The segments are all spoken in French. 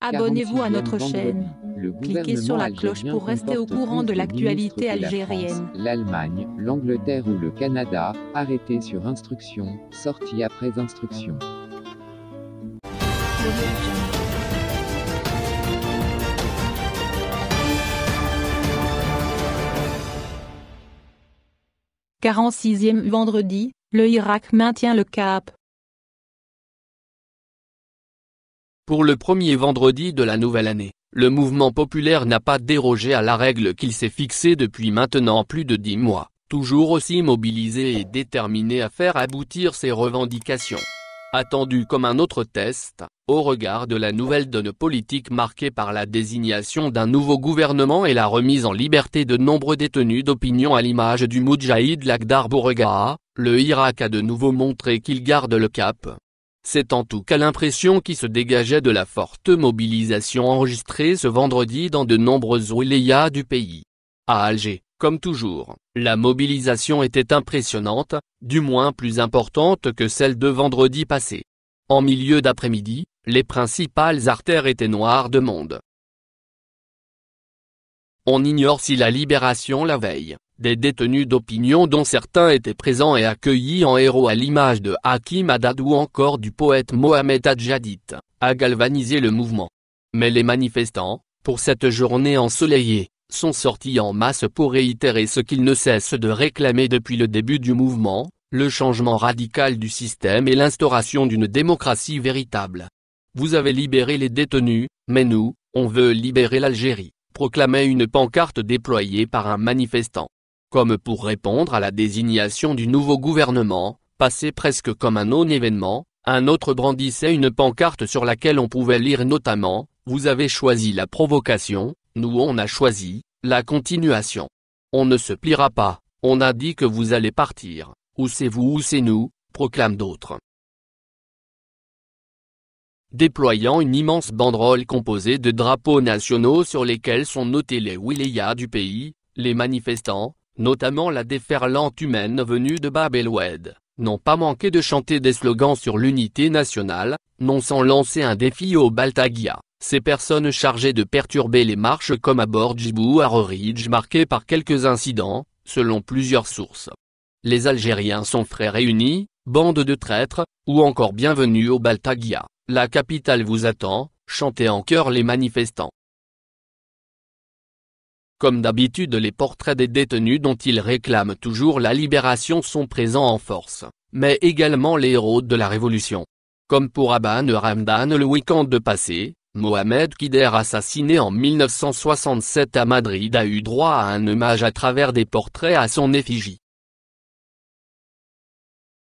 Abonnez-vous à notre chaîne. Cliquez sur la cloche pour rester au courant de l'actualité algérienne. L'Allemagne, l'Angleterre ou le Canada, arrêtés sur instruction, sortis après instruction. « 46e vendredi, le Irak maintient le cap. Pour le premier vendredi de la nouvelle année, le mouvement populaire n'a pas dérogé à la règle qu'il s'est fixée depuis maintenant plus de dix mois, toujours aussi mobilisé et déterminé à faire aboutir ses revendications. Attendu comme un autre test, au regard de la nouvelle donne politique marquée par la désignation d'un nouveau gouvernement et la remise en liberté de nombreux détenus d'opinion à l'image du Moudjahid Lakhdar Bouregaa, le Irak a de nouveau montré qu'il garde le cap, c'est en tout cas l'impression qui se dégageait de la forte mobilisation enregistrée ce vendredi dans de nombreuses wilayas du pays. À Alger, comme toujours, la mobilisation était impressionnante, du moins plus importante que celle de vendredi passé. En milieu d'après-midi, les principales artères étaient noires de monde. On ignore si la libération la veille des détenus d'opinion dont certains étaient présents et accueillis en héros à l'image de Hakim Haddad ou encore du poète Mohamed Adjadit, a galvanisé le mouvement. Mais les manifestants, pour cette journée ensoleillée, sont sortis en masse pour réitérer ce qu'ils ne cessent de réclamer depuis le début du mouvement, le changement radical du système et l'instauration d'une démocratie véritable. Vous avez libéré les détenus, mais nous, on veut libérer l'Algérie, proclamait une pancarte déployée par un manifestant comme pour répondre à la désignation du nouveau gouvernement, passé presque comme un non-événement, un autre brandissait une pancarte sur laquelle on pouvait lire notamment « Vous avez choisi la provocation, nous on a choisi, la continuation. On ne se pliera pas, on a dit que vous allez partir, ou c'est vous ou c'est nous », proclament d'autres. Déployant une immense banderole composée de drapeaux nationaux sur lesquels sont notés les wilayas du pays, les manifestants, notamment la déferlante humaine venue de Bab el-Oued, n'ont pas manqué de chanter des slogans sur l'unité nationale, non sans lancer un défi au Baltagia, ces personnes chargées de perturber les marches comme à à Roridj marquées par quelques incidents, selon plusieurs sources. Les Algériens sont frères réunis, bande de traîtres, ou encore bienvenue au Baltagia, la capitale vous attend, chantaient en chœur les manifestants. Comme d'habitude les portraits des détenus dont ils réclament toujours la libération sont présents en force, mais également les héros de la révolution. Comme pour Aban Ramdan le week-end de passé, Mohamed Kider assassiné en 1967 à Madrid a eu droit à un hommage à travers des portraits à son effigie.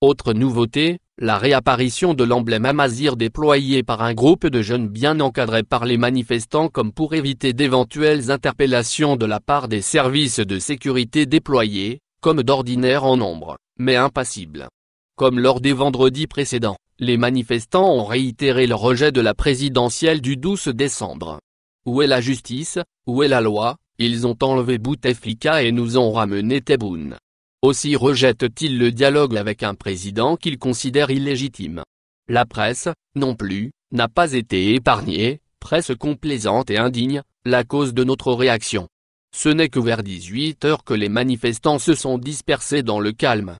Autre nouveauté, la réapparition de l'emblème amazir déployé par un groupe de jeunes bien encadrés par les manifestants comme pour éviter d'éventuelles interpellations de la part des services de sécurité déployés, comme d'ordinaire en nombre, mais impassibles. Comme lors des vendredis précédents, les manifestants ont réitéré le rejet de la présidentielle du 12 décembre. Où est la justice, où est la loi, ils ont enlevé Bouteflika et nous ont ramené Tebboune. Aussi rejette-t-il le dialogue avec un président qu'il considère illégitime. La presse, non plus, n'a pas été épargnée, presse complaisante et indigne, la cause de notre réaction. Ce n'est que vers 18 heures que les manifestants se sont dispersés dans le calme.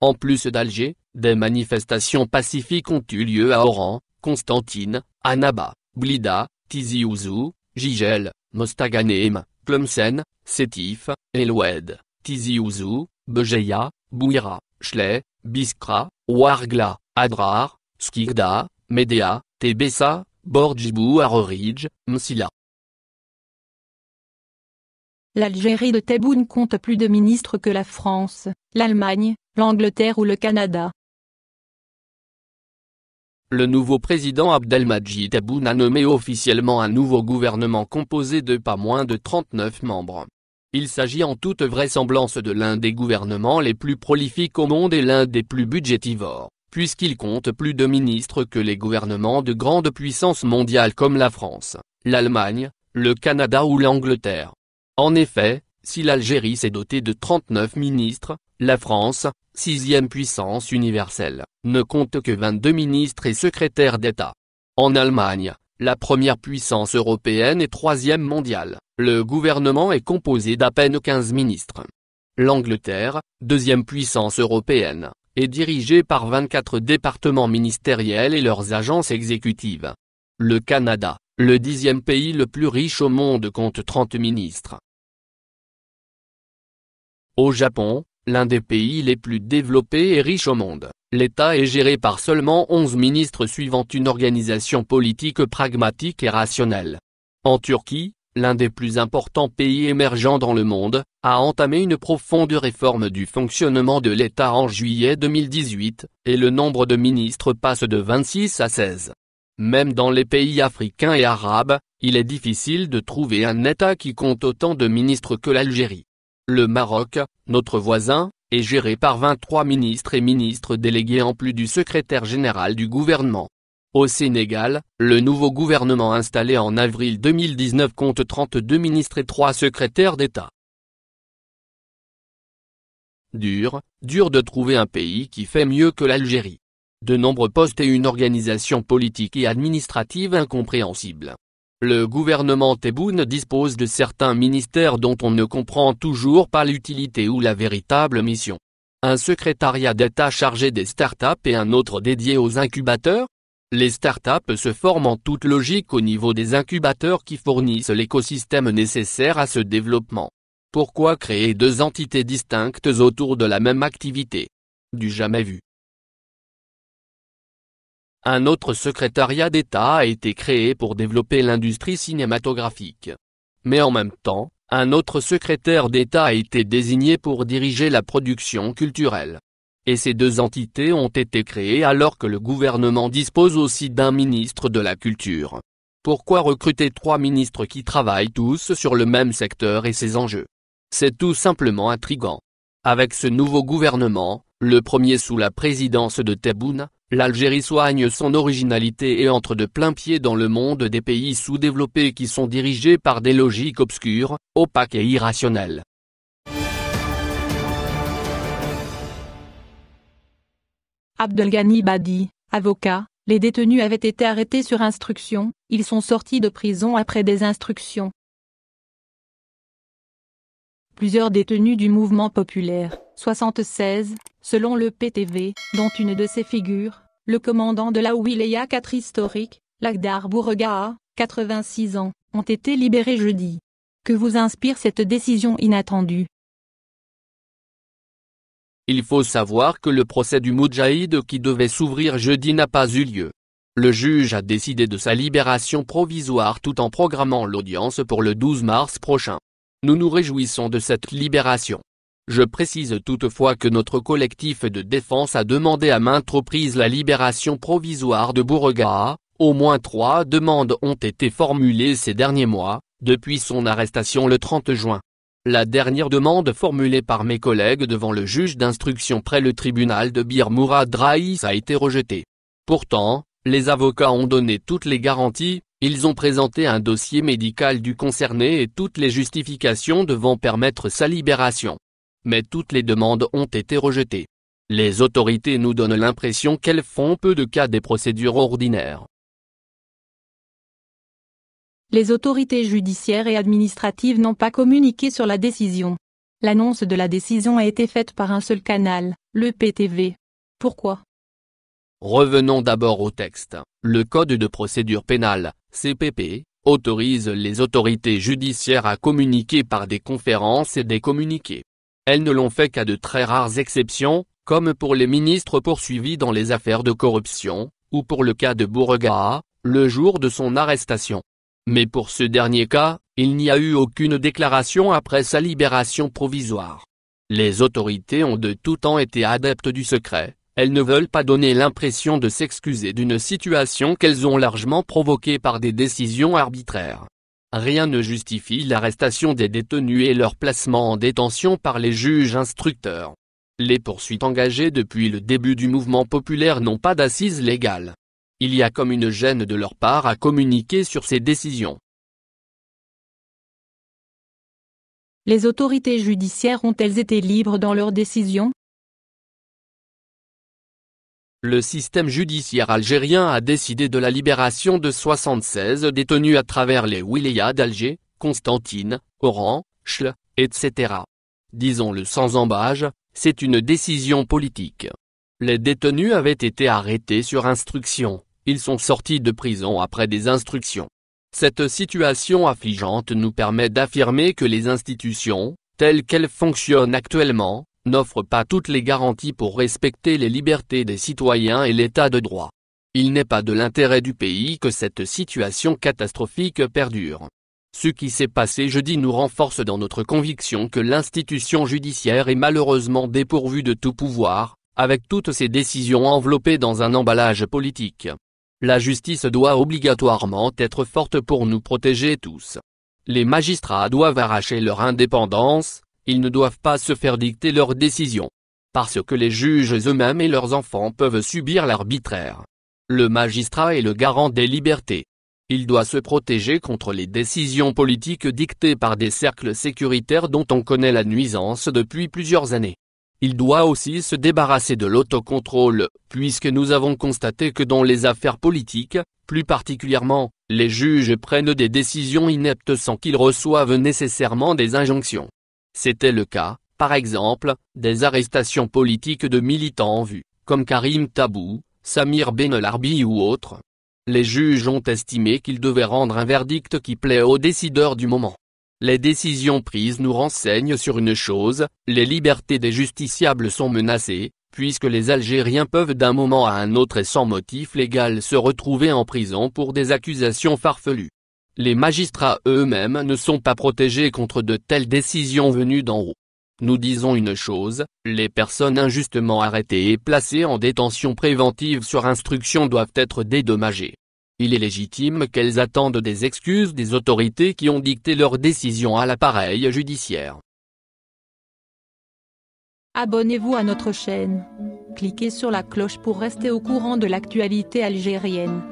En plus d'Alger, des manifestations pacifiques ont eu lieu à Oran, Constantine, Annaba, Blida, Tizi Ouzou, Gigel, Mostaganem, Plumsen, Sétif, Eloued, Tizi Ouzou, Bejeya, Bouira, Chlef, Biskra, Wargla, Adrar, Skigda, Medea, Tebessa, Borjibou Arorij, Msila. L'Algérie de Tebboune compte plus de ministres que la France, l'Allemagne, l'Angleterre ou le Canada. Le nouveau président Abdelmajid Tebboune a nommé officiellement un nouveau gouvernement composé de pas moins de 39 membres. Il s'agit en toute vraisemblance de l'un des gouvernements les plus prolifiques au monde et l'un des plus budgétivores, puisqu'il compte plus de ministres que les gouvernements de grandes puissances mondiales comme la France, l'Allemagne, le Canada ou l'Angleterre. En effet, si l'Algérie s'est dotée de 39 ministres, la France, sixième puissance universelle, ne compte que 22 ministres et secrétaires d'État. En Allemagne, la première puissance européenne et troisième mondiale, le gouvernement est composé d'à peine 15 ministres. L'Angleterre, deuxième puissance européenne, est dirigée par 24 départements ministériels et leurs agences exécutives. Le Canada, le dixième pays le plus riche au monde compte 30 ministres. Au Japon, l'un des pays les plus développés et riches au monde. L'État est géré par seulement 11 ministres suivant une organisation politique pragmatique et rationnelle. En Turquie, l'un des plus importants pays émergents dans le monde, a entamé une profonde réforme du fonctionnement de l'État en juillet 2018, et le nombre de ministres passe de 26 à 16. Même dans les pays africains et arabes, il est difficile de trouver un État qui compte autant de ministres que l'Algérie. Le Maroc, notre voisin, est géré par 23 ministres et ministres délégués en plus du secrétaire général du gouvernement. Au Sénégal, le nouveau gouvernement installé en avril 2019 compte 32 ministres et 3 secrétaires d'État. Dur, dur de trouver un pays qui fait mieux que l'Algérie. De nombreux postes et une organisation politique et administrative incompréhensible. Le gouvernement Tebboune dispose de certains ministères dont on ne comprend toujours pas l'utilité ou la véritable mission. Un secrétariat d'État chargé des startups et un autre dédié aux incubateurs Les startups se forment en toute logique au niveau des incubateurs qui fournissent l'écosystème nécessaire à ce développement. Pourquoi créer deux entités distinctes autour de la même activité Du jamais vu. Un autre secrétariat d'État a été créé pour développer l'industrie cinématographique. Mais en même temps, un autre secrétaire d'État a été désigné pour diriger la production culturelle. Et ces deux entités ont été créées alors que le gouvernement dispose aussi d'un ministre de la Culture. Pourquoi recruter trois ministres qui travaillent tous sur le même secteur et ses enjeux C'est tout simplement intrigant. Avec ce nouveau gouvernement, le premier sous la présidence de Tebboune, L'Algérie soigne son originalité et entre de plein pied dans le monde des pays sous-développés qui sont dirigés par des logiques obscures, opaques et irrationnelles. Abdelghani Badi, avocat, les détenus avaient été arrêtés sur instruction, ils sont sortis de prison après des instructions plusieurs détenus du mouvement populaire, 76, selon le PTV, dont une de ses figures, le commandant de la Wilaya 4 historique, Lagdar Bourga, 86 ans, ont été libérés jeudi. Que vous inspire cette décision inattendue Il faut savoir que le procès du Moudjahid qui devait s'ouvrir jeudi n'a pas eu lieu. Le juge a décidé de sa libération provisoire tout en programmant l'audience pour le 12 mars prochain. Nous nous réjouissons de cette libération. Je précise toutefois que notre collectif de défense a demandé à maintes reprises la libération provisoire de Bourrega. au moins trois demandes ont été formulées ces derniers mois, depuis son arrestation le 30 juin. La dernière demande formulée par mes collègues devant le juge d'instruction près le tribunal de Bir Mourad Raïs a été rejetée. Pourtant, les avocats ont donné toutes les garanties, ils ont présenté un dossier médical du concerné et toutes les justifications devant permettre sa libération. Mais toutes les demandes ont été rejetées. Les autorités nous donnent l'impression qu'elles font peu de cas des procédures ordinaires. Les autorités judiciaires et administratives n'ont pas communiqué sur la décision. L'annonce de la décision a été faite par un seul canal, le PTV. Pourquoi Revenons d'abord au texte. Le Code de procédure pénale, CPP, autorise les autorités judiciaires à communiquer par des conférences et des communiqués. Elles ne l'ont fait qu'à de très rares exceptions, comme pour les ministres poursuivis dans les affaires de corruption, ou pour le cas de Bourgaha, le jour de son arrestation. Mais pour ce dernier cas, il n'y a eu aucune déclaration après sa libération provisoire. Les autorités ont de tout temps été adeptes du secret, elles ne veulent pas donner l'impression de s'excuser d'une situation qu'elles ont largement provoquée par des décisions arbitraires. Rien ne justifie l'arrestation des détenus et leur placement en détention par les juges instructeurs. Les poursuites engagées depuis le début du mouvement populaire n'ont pas d'assises légales. Il y a comme une gêne de leur part à communiquer sur ces décisions. Les autorités judiciaires ont-elles été libres dans leurs décisions le système judiciaire algérien a décidé de la libération de 76 détenus à travers les wilayas d'Alger, Constantine, Oran, Chlef, etc. Disons-le sans embâge, c'est une décision politique. Les détenus avaient été arrêtés sur instruction, ils sont sortis de prison après des instructions. Cette situation affligeante nous permet d'affirmer que les institutions, telles qu'elles fonctionnent actuellement, n'offre pas toutes les garanties pour respecter les libertés des citoyens et l'état de droit. Il n'est pas de l'intérêt du pays que cette situation catastrophique perdure. Ce qui s'est passé jeudi nous renforce dans notre conviction que l'institution judiciaire est malheureusement dépourvue de tout pouvoir, avec toutes ses décisions enveloppées dans un emballage politique. La justice doit obligatoirement être forte pour nous protéger tous. Les magistrats doivent arracher leur indépendance, ils ne doivent pas se faire dicter leurs décisions. Parce que les juges eux-mêmes et leurs enfants peuvent subir l'arbitraire. Le magistrat est le garant des libertés. Il doit se protéger contre les décisions politiques dictées par des cercles sécuritaires dont on connaît la nuisance depuis plusieurs années. Il doit aussi se débarrasser de l'autocontrôle, puisque nous avons constaté que dans les affaires politiques, plus particulièrement, les juges prennent des décisions ineptes sans qu'ils reçoivent nécessairement des injonctions. C'était le cas, par exemple, des arrestations politiques de militants en vue, comme Karim Tabou, Samir Benelarbi ou autres. Les juges ont estimé qu'ils devaient rendre un verdict qui plaît aux décideurs du moment. Les décisions prises nous renseignent sur une chose, les libertés des justiciables sont menacées, puisque les Algériens peuvent d'un moment à un autre et sans motif légal se retrouver en prison pour des accusations farfelues. Les magistrats eux-mêmes ne sont pas protégés contre de telles décisions venues d'en haut. Nous disons une chose, les personnes injustement arrêtées et placées en détention préventive sur instruction doivent être dédommagées. Il est légitime qu'elles attendent des excuses des autorités qui ont dicté leurs décisions à l'appareil judiciaire. Abonnez-vous à notre chaîne. Cliquez sur la cloche pour rester au courant de l'actualité algérienne.